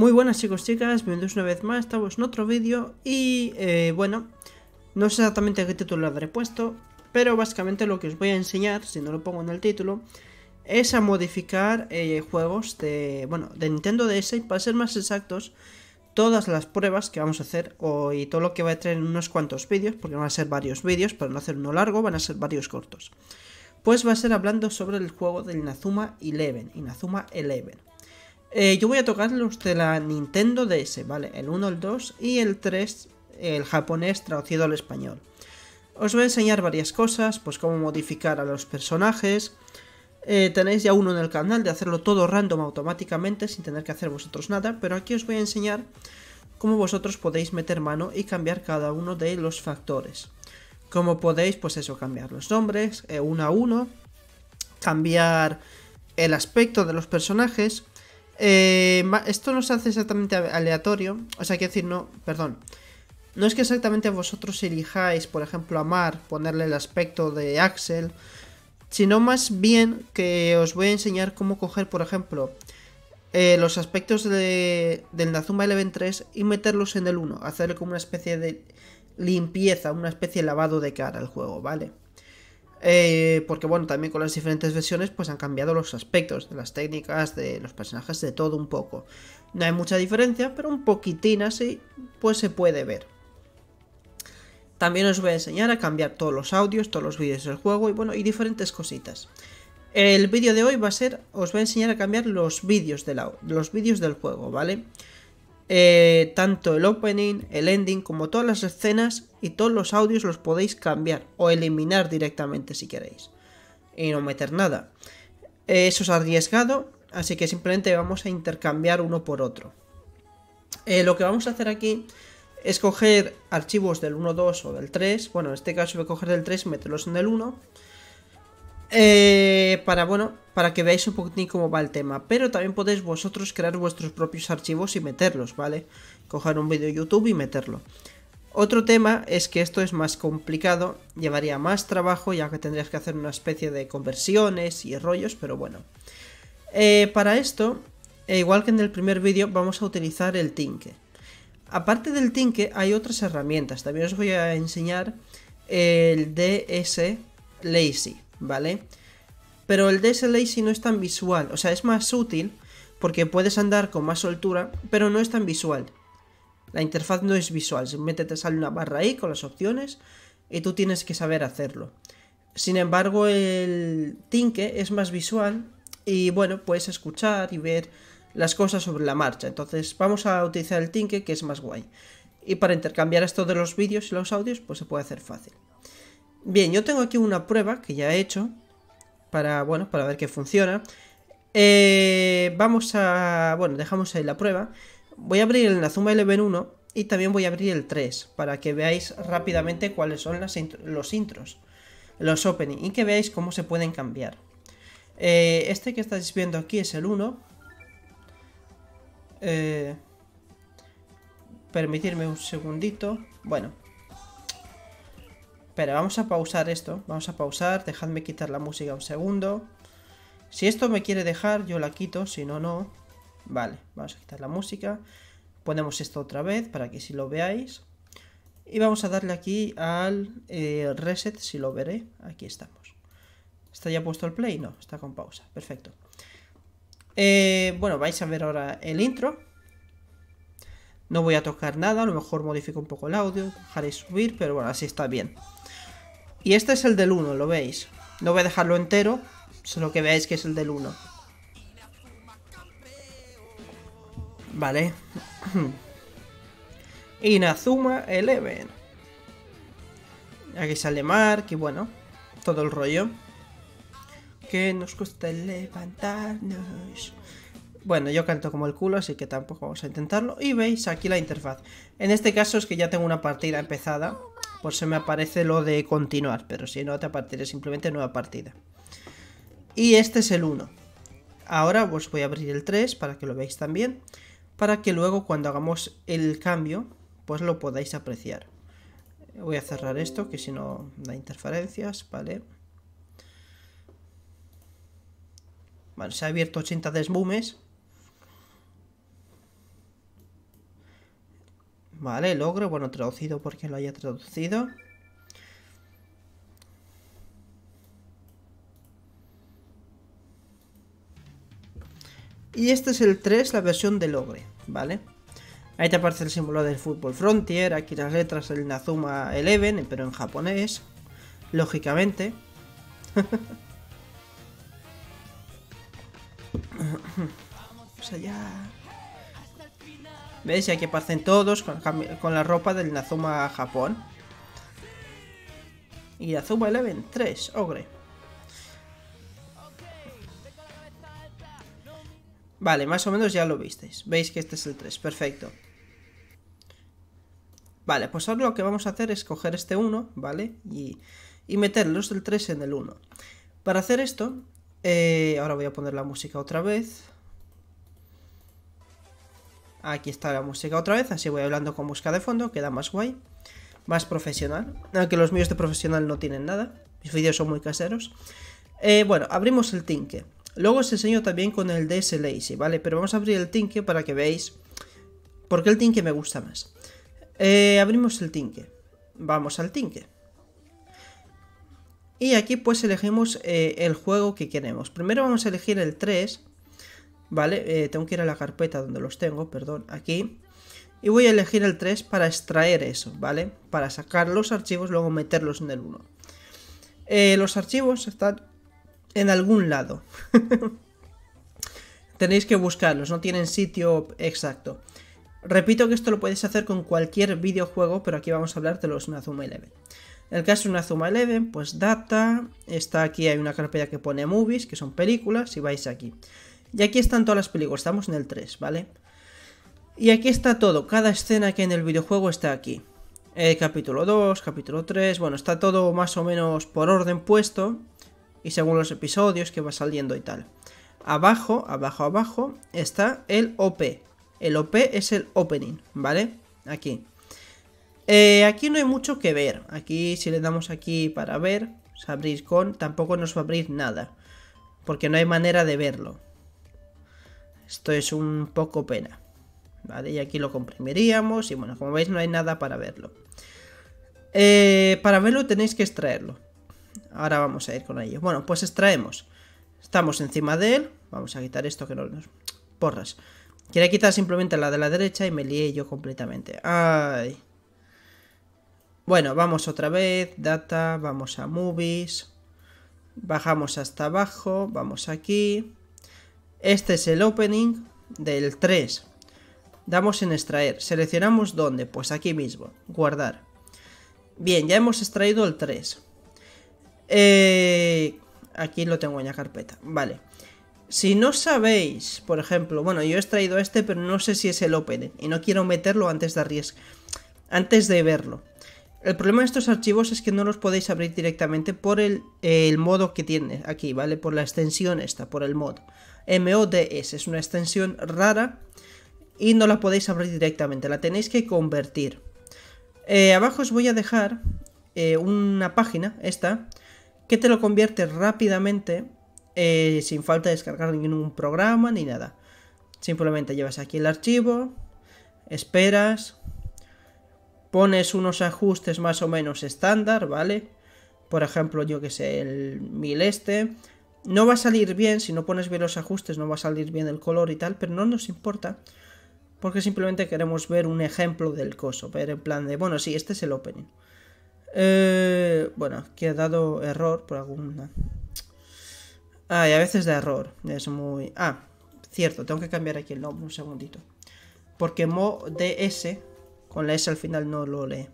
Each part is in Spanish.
Muy buenas chicos, chicas, bienvenidos una vez más, estamos en otro vídeo y eh, bueno, no sé exactamente qué título le habré puesto, pero básicamente lo que os voy a enseñar, si no lo pongo en el título, es a modificar eh, juegos de, bueno, de Nintendo DS, y para ser más exactos, todas las pruebas que vamos a hacer y todo lo que va a traer en unos cuantos vídeos, porque van a ser varios vídeos, para no hacer uno largo, van a ser varios cortos. Pues va a ser hablando sobre el juego del Inazuma Eleven, Inazuma Eleven. Eh, yo voy a tocar los de la Nintendo DS, ¿vale? El 1, el 2 y el 3, el japonés traducido al español. Os voy a enseñar varias cosas, pues cómo modificar a los personajes. Eh, tenéis ya uno en el canal de hacerlo todo random automáticamente sin tener que hacer vosotros nada, pero aquí os voy a enseñar cómo vosotros podéis meter mano y cambiar cada uno de los factores. Cómo podéis, pues eso, cambiar los nombres eh, uno a uno, cambiar el aspecto de los personajes, eh, esto no se hace exactamente aleatorio. O sea, quiero decir, no, perdón. No es que exactamente vosotros elijáis, por ejemplo, a Mar, ponerle el aspecto de Axel, sino más bien que os voy a enseñar cómo coger, por ejemplo, eh, los aspectos de, del Nazuma Eleven 3 y meterlos en el 1, hacerle como una especie de limpieza, una especie de lavado de cara al juego, ¿vale? Eh, porque bueno, también con las diferentes versiones pues han cambiado los aspectos de las técnicas, de los personajes, de todo un poco. No hay mucha diferencia, pero un poquitín así pues se puede ver. También os voy a enseñar a cambiar todos los audios, todos los vídeos del juego y bueno, y diferentes cositas. El vídeo de hoy va a ser, os voy a enseñar a cambiar los vídeos del juego, ¿vale? vale eh, tanto el opening, el ending, como todas las escenas y todos los audios los podéis cambiar o eliminar directamente si queréis. Y no meter nada. eso es arriesgado, así que simplemente vamos a intercambiar uno por otro. Eh, lo que vamos a hacer aquí es coger archivos del 1, 2 o del 3. Bueno, en este caso voy a coger del 3 y meterlos en el 1 eh, para, bueno, para que veáis un poquitín cómo va el tema. Pero también podéis vosotros crear vuestros propios archivos y meterlos, ¿vale? Coger un vídeo YouTube y meterlo. Otro tema es que esto es más complicado, llevaría más trabajo, ya que tendrías que hacer una especie de conversiones y rollos, pero bueno. Eh, para esto, eh, igual que en el primer vídeo, vamos a utilizar el Tinke. Aparte del Tinke, hay otras herramientas. También os voy a enseñar el DS Lazy. ¿vale? Pero el DSLA si no es tan visual, o sea, es más útil porque puedes andar con más soltura, pero no es tan visual. La interfaz no es visual, simplemente te sale una barra ahí con las opciones y tú tienes que saber hacerlo. Sin embargo, el tinque es más visual y bueno, puedes escuchar y ver las cosas sobre la marcha. Entonces vamos a utilizar el tinque que es más guay. Y para intercambiar esto de los vídeos y los audios, pues se puede hacer fácil. Bien, yo tengo aquí una prueba que ya he hecho para, bueno, para ver qué funciona. Eh, vamos a... bueno, dejamos ahí la prueba. Voy a abrir el Nazuma Eleven 1 y también voy a abrir el 3 para que veáis rápidamente cuáles son los intros, los opening y que veáis cómo se pueden cambiar. Eh, este que estáis viendo aquí es el 1. Permitidme eh, permitirme un segundito. Bueno, vamos a pausar esto. Vamos a pausar. Dejadme quitar la música un segundo. Si esto me quiere dejar, yo la quito. Si no, no. Vale, vamos a quitar la música. Ponemos esto otra vez para que si lo veáis. Y vamos a darle aquí al eh, reset, si lo veré. Aquí estamos. ¿Está ya puesto el play? No, está con pausa. Perfecto. Eh, bueno, vais a ver ahora el intro. No voy a tocar nada, a lo mejor modifico un poco el audio, dejaré subir, pero bueno, así está bien. Y este es el del 1, lo veis. No voy a dejarlo entero, solo que veáis que es el del 1. Vale. Inazuma Eleven. Aquí sale Mark y bueno, todo el rollo. Que nos cuesta levantarnos. Bueno, yo canto como el culo, así que tampoco vamos a intentarlo. Y veis aquí la interfaz. En este caso es que ya tengo una partida empezada pues se me aparece lo de continuar, pero si no te aparecerá simplemente nueva partida. Y este es el 1. Ahora os voy a abrir el 3 para que lo veáis también, para que luego cuando hagamos el cambio, pues lo podáis apreciar. Voy a cerrar esto, que si no da interferencias, vale. Vale, se ha abierto 80 desbumes. Vale, Logre, bueno, traducido porque lo haya traducido. Y este es el 3, la versión de logre, ¿vale? Ahí te aparece el símbolo del Fútbol Frontier, aquí las letras del Nazuma Eleven, pero en japonés, lógicamente. Vamos allá. Veis, Y aquí aparecen todos con, la ropa del Nazuma Japón. Y Nazuma Eleven 3, Ogre. Vale, más o menos ya lo visteis. Veis que este es el 3, perfecto. Vale, pues ahora lo que vamos a hacer es coger este 1, ¿vale? Y, y meter los del 3 en el 1. Para hacer esto, eh, ahora voy a poner la música otra vez. Aquí está la música otra vez, así voy hablando con música de fondo, queda más guay. Más profesional, aunque los míos de profesional no tienen nada. Mis vídeos son muy caseros. Eh, bueno, abrimos el tinque Luego os enseño también con el DS Lazy, ¿vale? Pero vamos a abrir el tinque para que veáis por qué el tinque me gusta más. Eh, abrimos el tinque Vamos al tinque Y aquí pues elegimos eh, el juego que queremos. Primero vamos a elegir el 3, ¿vale? Eh, tengo que ir a la carpeta donde los tengo, perdón, aquí. Y voy a elegir el 3 para extraer eso, ¿vale? Para sacar los archivos, luego meterlos en el 1. Eh, los archivos están en algún lado. Tenéis que buscarlos, no tienen sitio exacto. Repito que esto lo podéis hacer con cualquier videojuego, pero aquí vamos a hablar de los Zuma 11. En el caso de Zuma 11, pues data, está aquí, hay una carpeta que pone movies, que son películas, y vais aquí. Y aquí están todas las películas, estamos en el 3, ¿vale? Y aquí está todo, cada escena que en el videojuego está aquí. Eh, capítulo 2, capítulo 3, bueno, está todo más o menos por orden puesto y según los episodios que va saliendo y tal. Abajo, abajo, abajo está el OP. El OP es el opening, ¿vale? Aquí. Eh, aquí no hay mucho que ver. Aquí si le damos aquí para ver, abrir con, tampoco nos va a abrir nada. Porque no hay manera de verlo. Esto es un poco pena. ¿Vale? Y aquí lo comprimiríamos y bueno, como veis no hay nada para verlo. Eh, para verlo tenéis que extraerlo. Ahora vamos a ir con ello. Bueno, pues extraemos. Estamos encima de él. Vamos a quitar esto que no nos... Porras. Quería quitar simplemente la de la derecha y me lié yo completamente. Ay. Bueno, vamos otra vez. Data, vamos a movies. Bajamos hasta abajo. Vamos aquí. Este es el opening del 3. Damos en extraer. Seleccionamos dónde. Pues aquí mismo. Guardar. Bien, ya hemos extraído el 3. Eh, aquí lo tengo en la carpeta. Vale. Si no sabéis, por ejemplo, bueno, yo he extraído este, pero no sé si es el opening. Y no quiero meterlo antes de arriesgar. Antes de verlo. El problema de estos archivos es que no los podéis abrir directamente por el, modo que tiene aquí, ¿vale? Por la extensión esta, por el mod. MODS es una extensión rara y no la podéis abrir directamente, la tenéis que convertir. Eh, abajo os voy a dejar eh, una página, esta, que te lo convierte rápidamente eh, sin falta de descargar ningún programa ni nada. Simplemente llevas aquí el archivo, esperas, pones unos ajustes más o menos estándar, ¿vale? Por ejemplo, yo que sé, el 1000 este. No va a salir bien, si no pones bien los ajustes, no va a salir bien el color y tal, pero no nos importa. Porque simplemente queremos ver un ejemplo del coso, ver en plan de, bueno, sí, este es el opening. Eh, bueno, que ha dado error por alguna... Ah, y a veces da error, es muy... Ah, cierto, tengo que cambiar aquí el nombre, un segundito. Porque ds con la S al final no lo lee.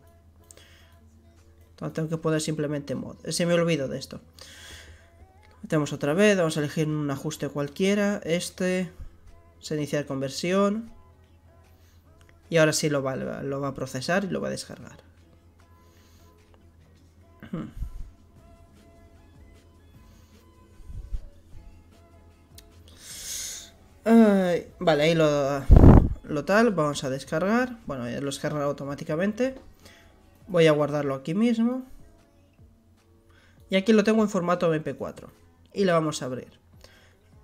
Entonces tengo que poner simplemente mod. Se me olvido de esto. Metemos otra vez, vamos a elegir un ajuste cualquiera. Este, se iniciar conversión. Y ahora sí lo va, lo va a procesar y lo va a descargar. vale, ahí lo, lo tal, vamos a descargar, bueno, lo descargará automáticamente, voy a guardarlo aquí mismo, y aquí lo tengo en formato MP4, y le vamos a abrir.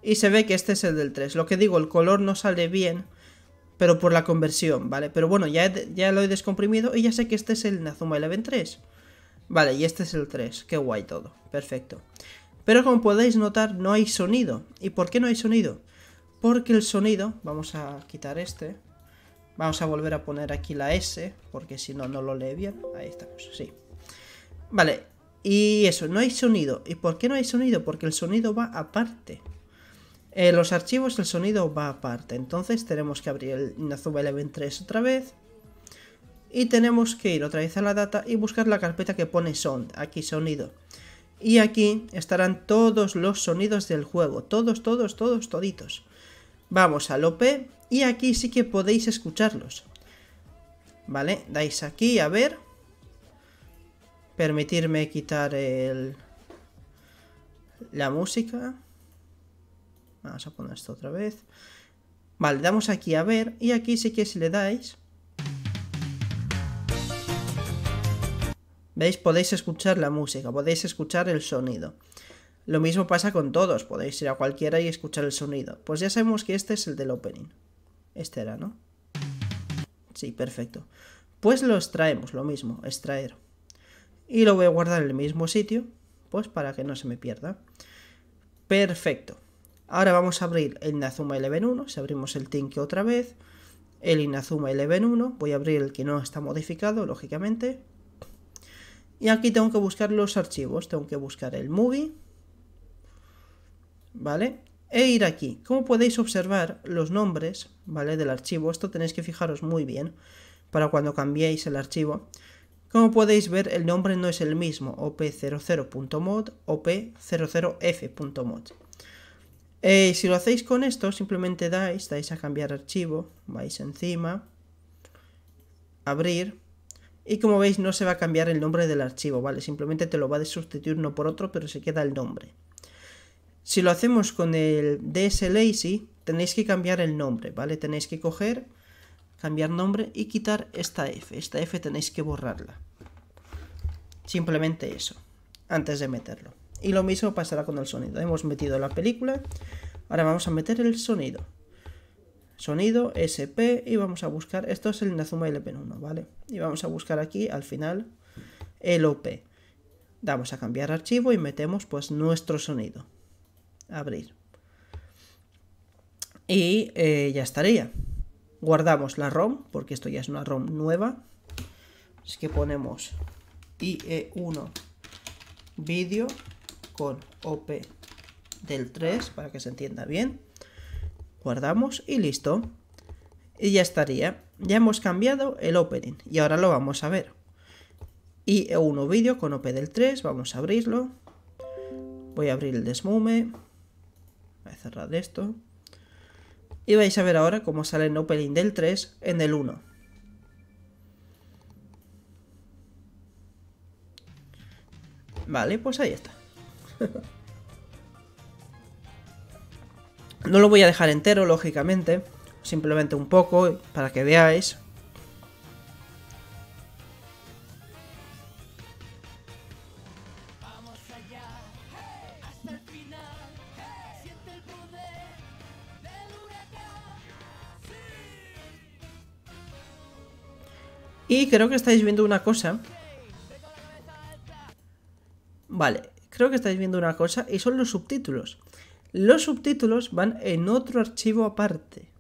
Y se ve que este es el del 3, lo que digo, el color no sale bien, pero por la conversión, ¿vale? Pero bueno, ya, ya lo he descomprimido y ya sé que este es el Nazuma Eleven 3. Vale, y este es el 3, qué guay todo, perfecto. Pero como podéis notar, no hay sonido. ¿Y por qué no hay sonido? porque el sonido, vamos a quitar este, vamos a volver a poner aquí la S, porque si no, no lo lee bien, ahí estamos, sí. Vale, y eso, no hay sonido, ¿y por qué no hay sonido? Porque el sonido va aparte. En eh, los archivos el sonido va aparte, entonces tenemos que abrir el Inazuba Eleven 3 otra vez, y tenemos que ir otra vez a la data y buscar la carpeta que pone sound, aquí sonido. Y aquí estarán todos los sonidos del juego, todos, todos, todos, toditos. Vamos a Lope y aquí sí que podéis escucharlos. ¿Vale? Dais aquí, a ver. Permitirme quitar el... La música. Vamos a poner esto otra vez. Vale, damos aquí a ver. Y aquí sí que si le dais... ¿Veis? Podéis escuchar la música, podéis escuchar el sonido. Lo mismo pasa con todos, podéis ir a cualquiera y escuchar el sonido. Pues ya sabemos que este es el del opening. Este era, ¿no? Sí, perfecto. Pues lo extraemos, lo mismo, extraer. Y lo voy a guardar en el mismo sitio, pues para que no se me pierda. Perfecto. Ahora vamos a abrir el Inazuma 11.1, si abrimos el Tink otra vez, el Inazuma 11.1, voy a abrir el que no está modificado, lógicamente. Y aquí tengo que buscar los archivos, tengo que buscar el movie ¿vale? E ir aquí. Como podéis observar, los nombres, ¿vale? Del archivo, esto tenéis que fijaros muy bien para cuando cambiéis el archivo. Como podéis ver, el nombre no es el mismo, op00.mod, op00f.mod. Eh, si lo hacéis con esto, simplemente dais, dais a cambiar archivo, vais encima, abrir, y como veis no se va a cambiar el nombre del archivo, ¿vale? Simplemente te lo va a sustituir no por otro, pero se queda el nombre. Si lo hacemos con el DS tenéis que cambiar el nombre, ¿vale? Tenéis que coger, cambiar nombre y quitar esta F. Esta F tenéis que borrarla. Simplemente eso, antes de meterlo. Y lo mismo pasará con el sonido. Hemos metido la película, ahora vamos a meter el sonido. Sonido, SP, y vamos a buscar, esto es el Nazuma LP1, ¿vale? Y vamos a buscar aquí, al final, el OP. Damos a cambiar archivo y metemos pues nuestro sonido abrir. Y eh, ya estaría. Guardamos la ROM, porque esto ya es una ROM nueva. Así que ponemos IE1 vídeo con OP del 3 para que se entienda bien. Guardamos y listo. Y ya estaría. Ya hemos cambiado el opening y ahora lo vamos a ver. IE1 vídeo con OP del 3, vamos a abrirlo. Voy a abrir el desmume. Voy a cerrar esto. Y vais a ver ahora cómo sale el opening del 3 en el 1. Vale, pues ahí está. no lo voy a dejar entero, lógicamente. Simplemente un poco para que veáis. Y creo que estáis viendo una cosa. Vale, creo que estáis viendo una cosa y son los subtítulos. Los subtítulos van en otro archivo aparte.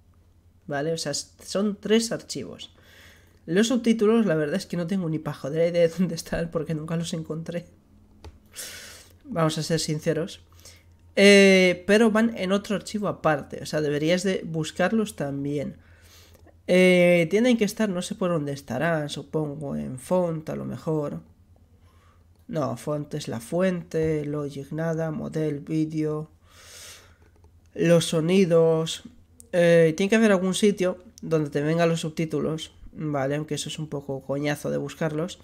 ¿Vale? O sea, son tres archivos. Los subtítulos, la verdad es que no tengo ni pajo de idea de dónde están porque nunca los encontré. Vamos a ser sinceros. Eh, pero van en otro archivo aparte. O sea, deberías de buscarlos también. Eh, tienen que estar, no sé por dónde estarán, supongo, en font a lo mejor. No, font es la fuente, logic nada, model, vídeo, los sonidos. Eh, tiene que haber algún sitio donde te vengan los subtítulos, ¿vale? Aunque eso es un poco coñazo de buscarlos.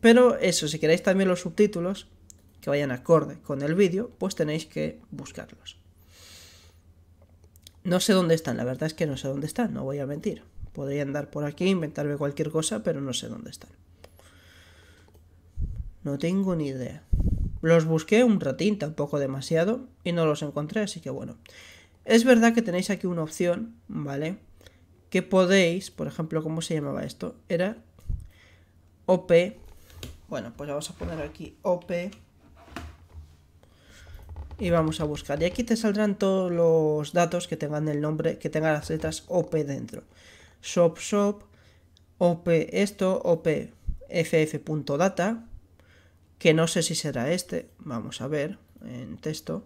Pero eso, si queréis también los subtítulos que vayan acorde con el vídeo, pues tenéis que buscarlos. No sé dónde están, la verdad es que no sé dónde están, no voy a mentir. Podría andar por aquí, inventarme cualquier cosa, pero no sé dónde están. No tengo ni idea. Los busqué un ratín, tampoco demasiado, y no los encontré, así que bueno. Es verdad que tenéis aquí una opción, ¿vale? Que podéis, por ejemplo, ¿cómo se llamaba esto? Era OP. Bueno, pues vamos a poner aquí OP y vamos a buscar. Y aquí te saldrán todos los datos que tengan el nombre, que tengan las letras OP dentro. Shop shop, OP esto, OP ff.data, que no sé si será este. Vamos a ver en texto.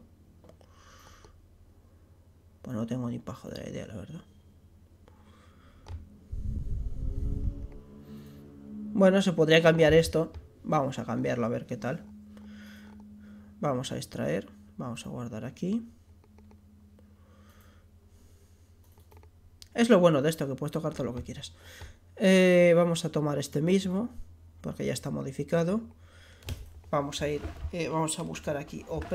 Pues no tengo ni paja de la idea, la verdad. Bueno, se podría cambiar esto. Vamos a cambiarlo a ver qué tal. Vamos a extraer. Vamos a guardar aquí. Es lo bueno de esto, que puedes tocar todo lo que quieras. Eh, vamos a tomar este mismo, porque ya está modificado. Vamos a ir, eh, vamos a buscar aquí OP.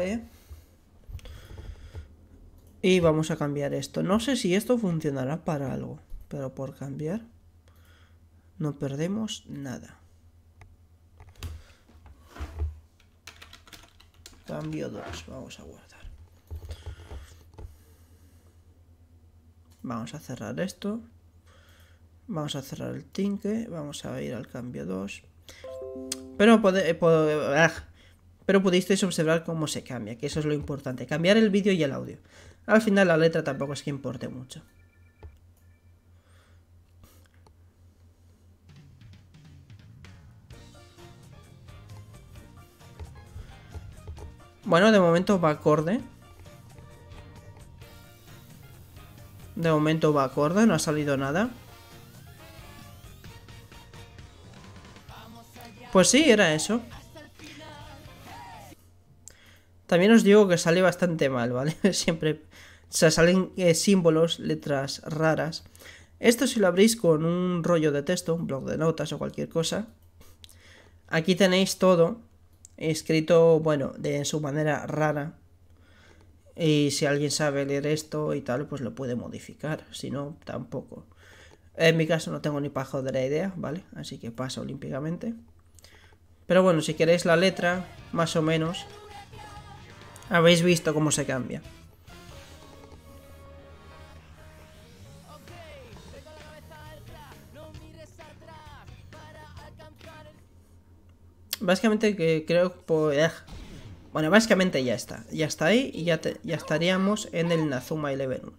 Y vamos a cambiar esto. No sé si esto funcionará para algo, pero por cambiar no perdemos nada. Cambio 2. Vamos a guardar. Vamos a cerrar esto. Vamos a cerrar el tinque. Vamos a ir al cambio 2. Pero, eh, eh, ah, pero pudisteis observar cómo se cambia, que eso es lo importante. Cambiar el vídeo y el audio. Al final la letra tampoco es que importe mucho. Bueno, de momento va acorde. De momento va acorde, no ha salido nada. Pues sí, era eso. También os digo que sale bastante mal, ¿vale? Siempre salen eh, símbolos, letras raras. Esto si lo abrís con un rollo de texto, un blog de notas o cualquier cosa. Aquí tenéis todo escrito, bueno, de su manera rara. Y si alguien sabe leer esto y tal, pues lo puede modificar. Si no, tampoco. En mi caso no tengo ni pajo de la idea, ¿vale? Así que pasa olímpicamente. Pero bueno, si queréis la letra, más o menos, habéis visto cómo se cambia. básicamente que creo que... Eh, bueno, básicamente ya está. Ya está ahí y ya, ya estaríamos en el Nazuma Eleven 1.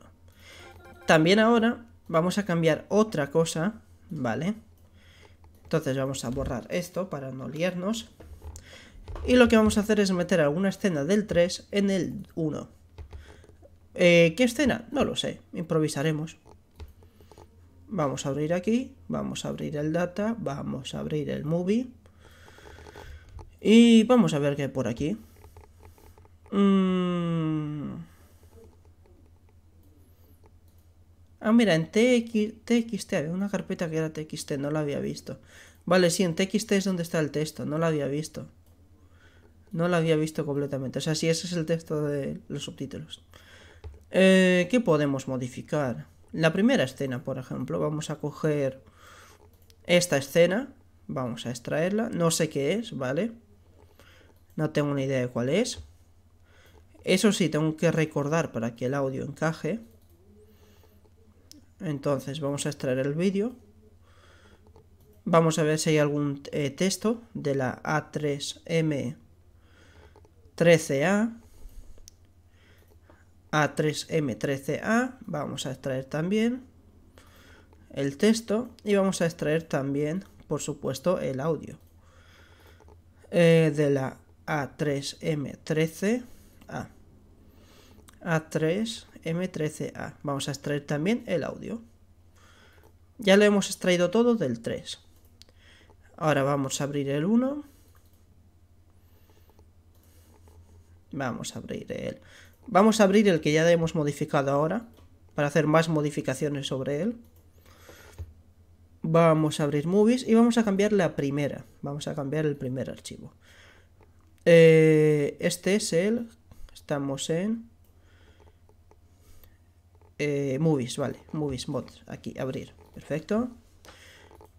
También ahora vamos a cambiar otra cosa, ¿vale? Entonces vamos a borrar esto para no liarnos. Y lo que vamos a hacer es meter alguna escena del 3 en el 1. Eh, ¿Qué escena? No lo sé. Improvisaremos. Vamos a abrir aquí, vamos a abrir el data, vamos a abrir el movie y vamos a ver qué hay por aquí. Mm. Ah, mira, en TXT había una carpeta que era TXT, no la había visto. Vale, sí, en TXT es donde está el texto, no la había visto. No la había visto completamente. O sea, sí, ese es el texto de los subtítulos. Eh, ¿Qué podemos modificar? La primera escena, por ejemplo. Vamos a coger esta escena. Vamos a extraerla. No sé qué es, ¿vale? vale no tengo ni idea de cuál es. Eso sí, tengo que recordar para que el audio encaje. Entonces vamos a extraer el vídeo. Vamos a ver si hay algún eh, texto de la A3M13A. A3M13A. Vamos a extraer también el texto y vamos a extraer también, por supuesto, el audio. Eh, de la a3M13A. A3M13A. Vamos a extraer también el audio. Ya lo hemos extraído todo del 3. Ahora vamos a abrir el 1. Vamos a abrir el... Vamos a abrir el que ya hemos modificado ahora, para hacer más modificaciones sobre él. Vamos a abrir Movies y vamos a cambiar la primera. Vamos a cambiar el primer archivo. Eh, este es el... Estamos en... Eh, movies, vale. Movies, mods. Aquí, abrir. Perfecto.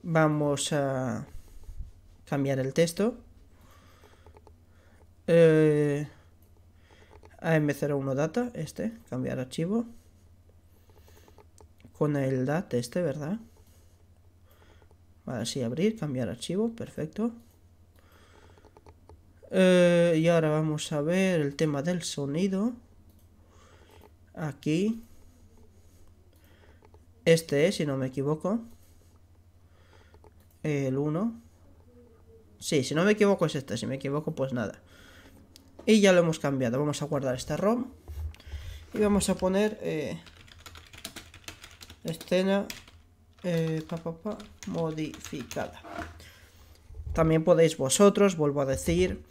Vamos a cambiar el texto. Eh, AM01 data, este. Cambiar archivo. Con el dat este, ¿verdad? Así, abrir, cambiar archivo. Perfecto. Eh, y ahora vamos a ver el tema del sonido. Aquí. Este es, si no me equivoco. El 1. Sí, si no me equivoco es este. Si me equivoco, pues nada. Y ya lo hemos cambiado. Vamos a guardar esta ROM. Y vamos a poner... Eh, escena... Eh, modificada. También podéis vosotros, vuelvo a decir,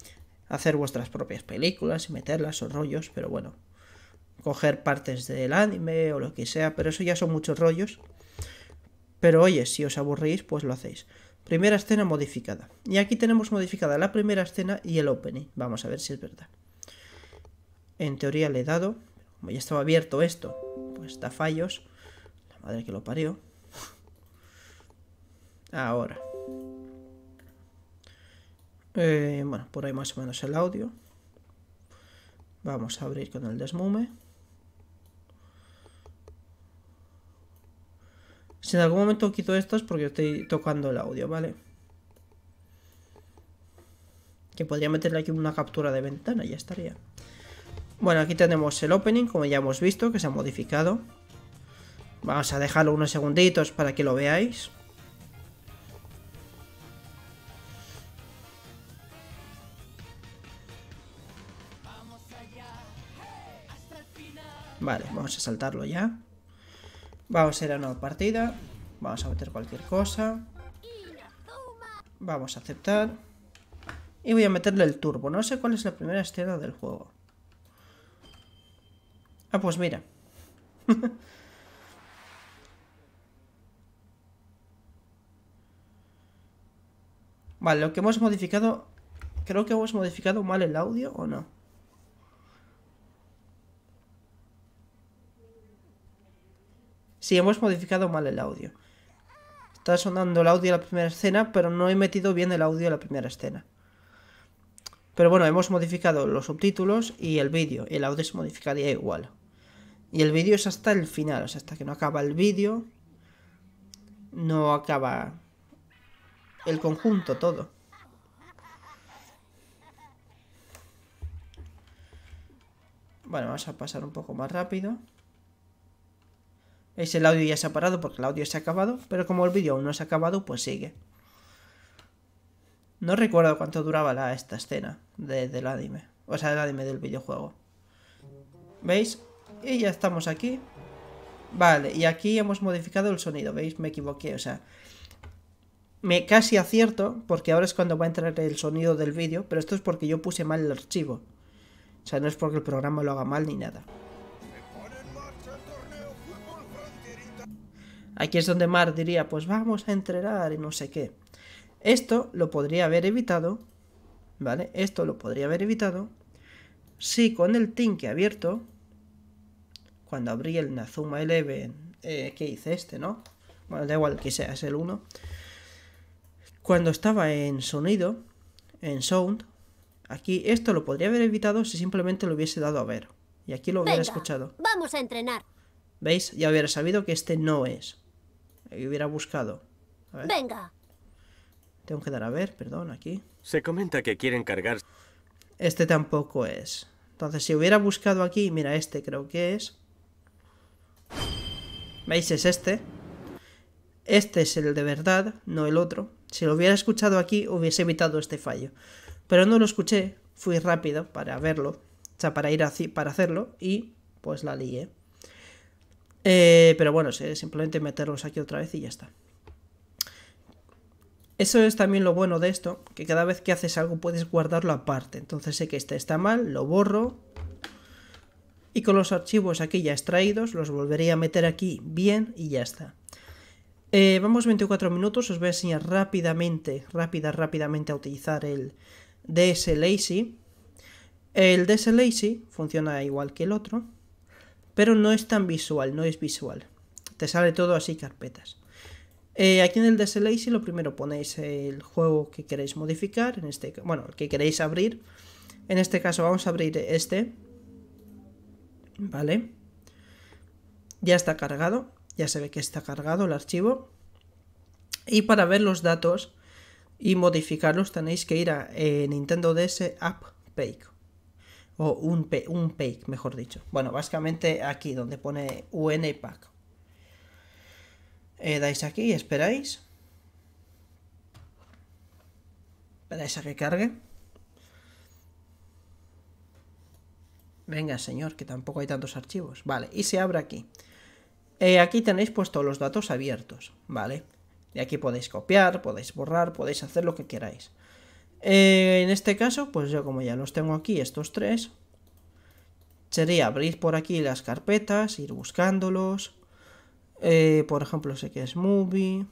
hacer vuestras propias películas y meterlas o rollos, pero bueno, coger partes del anime o lo que sea, pero eso ya son muchos rollos. Pero oye, si os aburrís, pues lo hacéis. Primera escena modificada. Y aquí tenemos modificada la primera escena y el opening. Vamos a ver si es verdad. En teoría le he dado. Como ya estaba abierto esto, pues da fallos. La madre que lo parió. Ahora. Eh, bueno, por ahí más o menos el audio. Vamos a abrir con el desmume. Si en algún momento quito es porque estoy tocando el audio, ¿vale? Que podría meterle aquí una captura de ventana, ya estaría. Bueno, aquí tenemos el opening, como ya hemos visto, que se ha modificado. Vamos a dejarlo unos segunditos para que lo veáis. Vale, vamos a saltarlo ya. Vamos a ir a una partida. Vamos a meter cualquier cosa. Vamos a aceptar. Y voy a meterle el turbo. No sé cuál es la primera escena del juego. Ah, pues mira. vale, lo que hemos modificado... Creo que hemos modificado mal el audio o no. si hemos modificado mal el audio. Está sonando el audio de la primera escena, pero no he metido bien el audio de la primera escena. Pero bueno, hemos modificado los subtítulos y el vídeo. El audio se modificaría igual. Y el vídeo es hasta el final, o sea, hasta que no acaba el vídeo. No acaba el conjunto, todo. Bueno, vamos a pasar un poco más rápido. Es el audio ya se ha parado porque el audio se ha acabado, pero como el vídeo aún no se ha acabado, pues sigue. No recuerdo cuánto duraba la, esta escena de, del anime, o sea, del anime del videojuego. ¿Veis? Y ya estamos aquí. Vale, y aquí hemos modificado el sonido, ¿veis? Me equivoqué, o sea... Me casi acierto, porque ahora es cuando va a entrar el sonido del vídeo, pero esto es porque yo puse mal el archivo. O sea, no es porque el programa lo haga mal ni nada. Aquí es donde Mar diría, pues vamos a entrenar y no sé qué. Esto lo podría haber evitado, ¿vale? Esto lo podría haber evitado si con el tinque abierto, cuando abrí el Nazuma 11, eh, ¿qué hice este, no? Bueno, da igual que sea, es el 1. Cuando estaba en sonido, en sound, aquí esto lo podría haber evitado si simplemente lo hubiese dado a ver. Y aquí lo hubiera escuchado. Vamos a entrenar. ¿Veis? Ya hubiera sabido que este no es hubiera buscado. Venga. Tengo que dar a ver, perdón, aquí. Se comenta que quieren cargar. Este tampoco es. Entonces, si hubiera buscado aquí, mira, este creo que es. ¿Veis? Es este. Este es el de verdad, no el otro. Si lo hubiera escuchado aquí, hubiese evitado este fallo. Pero no lo escuché, fui rápido para verlo, o sea, para ir a para hacerlo, y pues la lié. Eh, pero bueno, simplemente meterlos aquí otra vez y ya está. Eso es también lo bueno de esto, que cada vez que haces algo puedes guardarlo aparte. Entonces sé que este está mal, lo borro. Y con los archivos aquí ya extraídos, los volvería a meter aquí bien y ya está. Eh, vamos 24 minutos, os voy a enseñar rápidamente, rápida, rápidamente a utilizar el DS Lazy. El DS Lazy funciona igual que el otro pero no es tan visual, no es visual. Te sale todo así carpetas. Eh, aquí en el DSLA si lo primero ponéis el juego que queréis modificar, en este, bueno, el que queréis abrir. En este caso vamos a abrir este. Vale. Ya está cargado, ya se ve que está cargado el archivo. Y para ver los datos y modificarlos tenéis que ir a eh, Nintendo DS App Page o un, un mejor dicho. Bueno, básicamente aquí donde pone Unpack Eh, dais aquí, esperáis. Esperáis a que cargue. Venga, señor, que tampoco hay tantos archivos. Vale, y se abre aquí. Eh, aquí tenéis puesto los datos abiertos, ¿vale? Y aquí podéis copiar, podéis borrar, podéis hacer lo que queráis. Eh, en este caso, pues yo como ya los tengo aquí, estos tres, sería abrir por aquí las carpetas, ir buscándolos. Eh, por ejemplo, sé que es movie.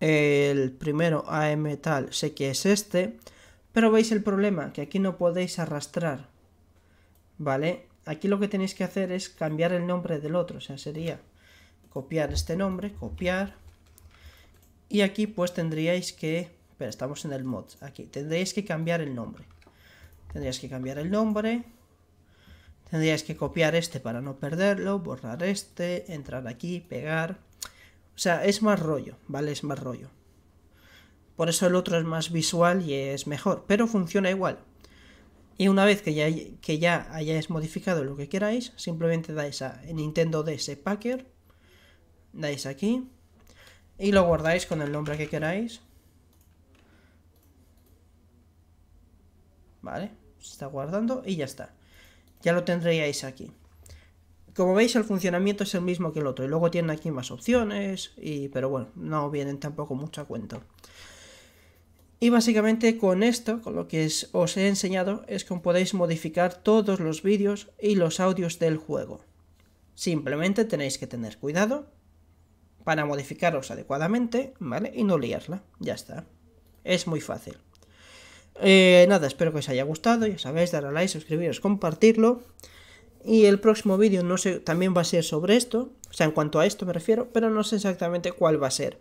El primero AM tal, sé que es este. Pero veis el problema, que aquí no podéis arrastrar. ¿Vale? Aquí lo que tenéis que hacer es cambiar el nombre del otro. O sea, sería copiar este nombre, copiar. Y aquí pues tendríais que pero estamos en el mod. Aquí. Tendréis que cambiar el nombre. Tendríais que cambiar el nombre. Tendríais que copiar este para no perderlo. Borrar este. Entrar aquí. Pegar. O sea, es más rollo. ¿Vale? Es más rollo. Por eso el otro es más visual y es mejor. Pero funciona igual. Y una vez que ya, que ya hayáis modificado lo que queráis, simplemente dais a Nintendo DS Packer, dais aquí y lo guardáis con el nombre que queráis Vale, se está guardando y ya está. Ya lo tendríais aquí. Como veis, el funcionamiento es el mismo que el otro. Y luego tiene aquí más opciones, y, pero bueno, no vienen tampoco mucho a cuento. Y básicamente con esto, con lo que os he enseñado, es que podéis modificar todos los vídeos y los audios del juego. Simplemente tenéis que tener cuidado para modificarlos adecuadamente, ¿vale? Y no liarla, ya está. Es muy fácil. Eh, nada, espero que os haya gustado, ya sabéis, dar a like, suscribiros, compartirlo. Y el próximo vídeo no sé, también va a ser sobre esto, o sea, en cuanto a esto me refiero, pero no sé exactamente cuál va a ser.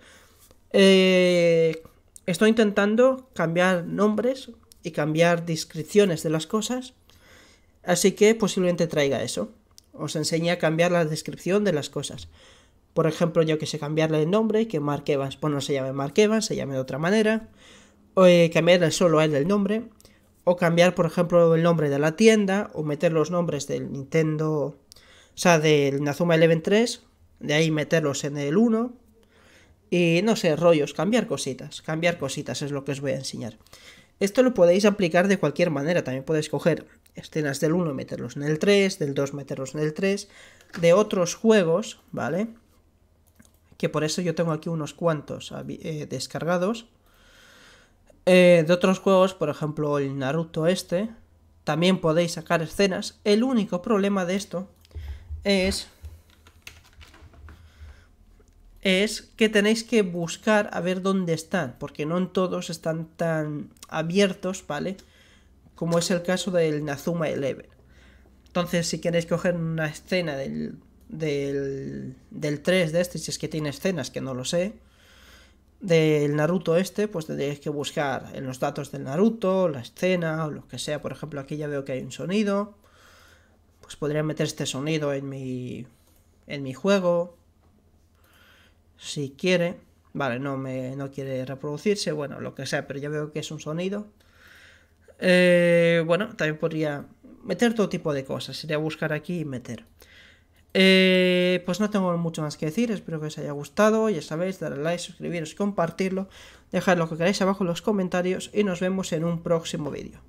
Eh, estoy intentando cambiar nombres y cambiar descripciones de las cosas, así que posiblemente traiga eso. Os enseñé a cambiar la descripción de las cosas. Por ejemplo, yo que sé cambiarle el nombre, que Marquebas, pues no se llame Marquebas, se llame de otra manera. Eh, cambiar el solo el del nombre, o cambiar, por ejemplo, el nombre de la tienda, o meter los nombres del Nintendo, o sea, del Nazuma Eleven 3, de ahí meterlos en el 1, y no sé, rollos, cambiar cositas, cambiar cositas es lo que os voy a enseñar. Esto lo podéis aplicar de cualquier manera, también podéis coger escenas del 1 meterlos en el 3, del 2 meterlos en el 3, de otros juegos, ¿vale? Que por eso yo tengo aquí unos cuantos eh, descargados. Eh, de otros juegos, por ejemplo el Naruto este, también podéis sacar escenas. El único problema de esto es es que tenéis que buscar a ver dónde están, porque no en todos están tan abiertos, ¿vale? Como es el caso del Nazuma Eleven. Entonces, si queréis coger una escena del, del, del 3 de este, si es que tiene escenas, que no lo sé, del Naruto este, pues tendréis que buscar en los datos del Naruto, la escena o lo que sea. Por ejemplo, aquí ya veo que hay un sonido. Pues podría meter este sonido en mi, en mi juego. Si quiere. Vale, no, me, no quiere reproducirse, bueno, lo que sea, pero ya veo que es un sonido. Eh, bueno, también podría meter todo tipo de cosas. sería buscar aquí y meter. Eh, pues no tengo mucho más que decir, espero que os haya gustado, ya sabéis, darle like, suscribiros, compartirlo, dejad lo que queráis abajo en los comentarios y nos vemos en un próximo vídeo.